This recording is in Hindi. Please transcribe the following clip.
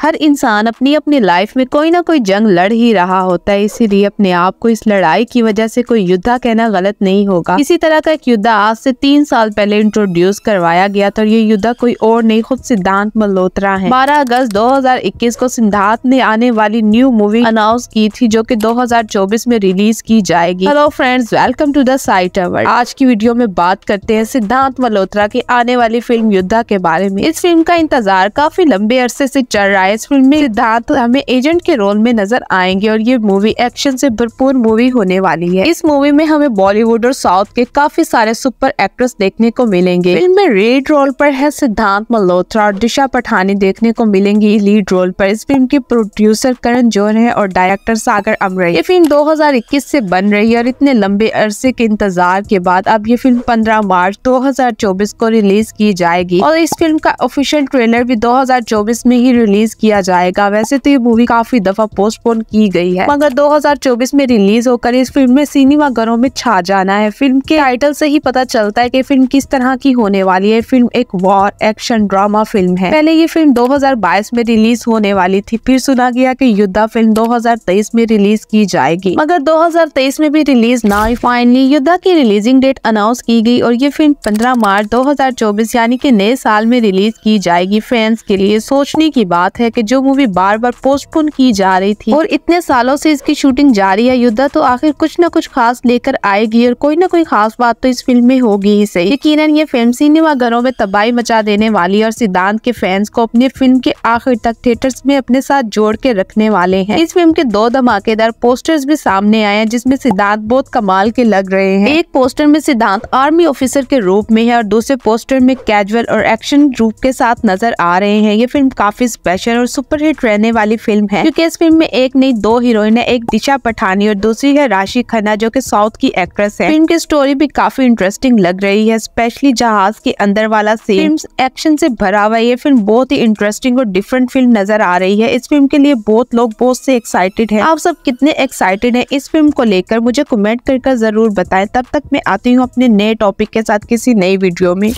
हर इंसान अपनी अपनी लाइफ में कोई ना कोई जंग लड़ ही रहा होता है इसीलिए अपने आप को इस लड़ाई की वजह से कोई युद्धा कहना गलत नहीं होगा इसी तरह का एक युद्धा आज से तीन साल पहले इंट्रोड्यूस करवाया गया था और ये युद्धा कोई और नहीं खुद सिद्धांत मल्होत्रा है 12 अगस्त 2021 को सिद्धांत ने आने वाली न्यू मूवी अनाउंस की थी जो की दो में रिलीज की जाएगी hello friends welcome to the site our आज की वीडियो में बात करते हैं सिद्धांत मल्होत्रा की आने वाली फिल्म युद्धा के बारे में इस फिल्म का इंतजार काफी लंबे अरसे ऐसी चल रहा है इस फिल्म में सिद्धार्थ हमें एजेंट के रोल में नजर आएंगे और ये मूवी एक्शन से भरपूर मूवी होने वाली है इस मूवी में हमें बॉलीवुड और साउथ के काफी सारे सुपर एक्ट्रेस देखने को मिलेंगे फिल्म में रेड रोल पर है सिद्धांत मल्होत्रा और दिशा पठानी देखने को मिलेंगी लीड रोल पर इस फिल्म के प्रोड्यूसर करण जोहर है और डायरेक्टर सागर अमरे ये फिल्म 2021 से बन रही है और इतने लंबे अरसे के इंतजार के बाद अब ये फिल्म 15 मार्च 2024 को रिलीज की जाएगी और इस फिल्म का ऑफिशियल ट्रेलर भी 2024 में ही रिलीज रिलीज किया जाएगा वैसे तो ये मूवी काफी दफा पोस्टपोन की गई है मगर 2024 में रिलीज होकर इस फिल्म में सिनेमा घरों में छा जाना है फिल्म के टाइटल से ही पता चलता है कि फिल्म किस तरह की होने वाली है फिल्म एक वॉर एक्शन ड्रामा फिल्म है पहले ये फिल्म 2022 में रिलीज होने वाली थी फिर सुना गया कि युद्धा फिल्म 2023 में रिलीज की जाएगी मगर 2023 में भी रिलीज ना हुई फाइनली युद्धा की रिलीजिंग डेट अनाउंस की गई और ये फिल्म पंद्रह मार्च दो यानी की नए साल में रिलीज की जाएगी फैंस के लिए सोचने की बात है है कि जो मूवी बार बार पोस्टपोन की जा रही थी और इतने सालों से इसकी शूटिंग जारी है युद्धा तो आखिर कुछ न कुछ खास लेकर आएगी और कोई ना कोई खास बात तो इस फिल्म में होगी ही सही यकीन ये फिल्म सिनेमा घरों में तबाही मचा देने वाली और सिद्धांत के फैंस को अपनी फिल्म के आखिर तक थिएटर में अपने साथ जोड़ के रखने वाले है इस फिल्म के दो धमाकेदार पोस्टर्स भी सामने आए हैं जिसमे सिद्धांत बहुत कमाल के लग रहे हैं एक पोस्टर में सिद्धांत आर्मी ऑफिसर के रूप में है और दूसरे पोस्टर में कैजुअल और एक्शन रूप के साथ नजर आ रहे हैं ये फिल्म काफी स्पेशल एक्शन और सुपरहिट रहने वाली फिल्म है क्योंकि इस फिल्म में एक नहीं दो हीरोइन है एक दिशा पठानी और दूसरी है राशि खन्ना जो की साउथ की एक्ट्रेस है फिल्म की स्टोरी भी काफी इंटरेस्टिंग लग रही है स्पेशली जहाज के अंदर वाला सीन एक्शन से भरा हुआ ये फिल्म बहुत ही इंटरेस्टिंग और डिफरेंट फिल्म नजर आ रही है इस फिल्म के लिए बहुत लोग बहुत से एक्साइटेड है आप सब कितने एक्साइटेड है इस फिल्म को लेकर मुझे कमेंट कर जरूर बताए तब तक मैं आती हूँ अपने नए टॉपिक के साथ किसी नई वीडियो में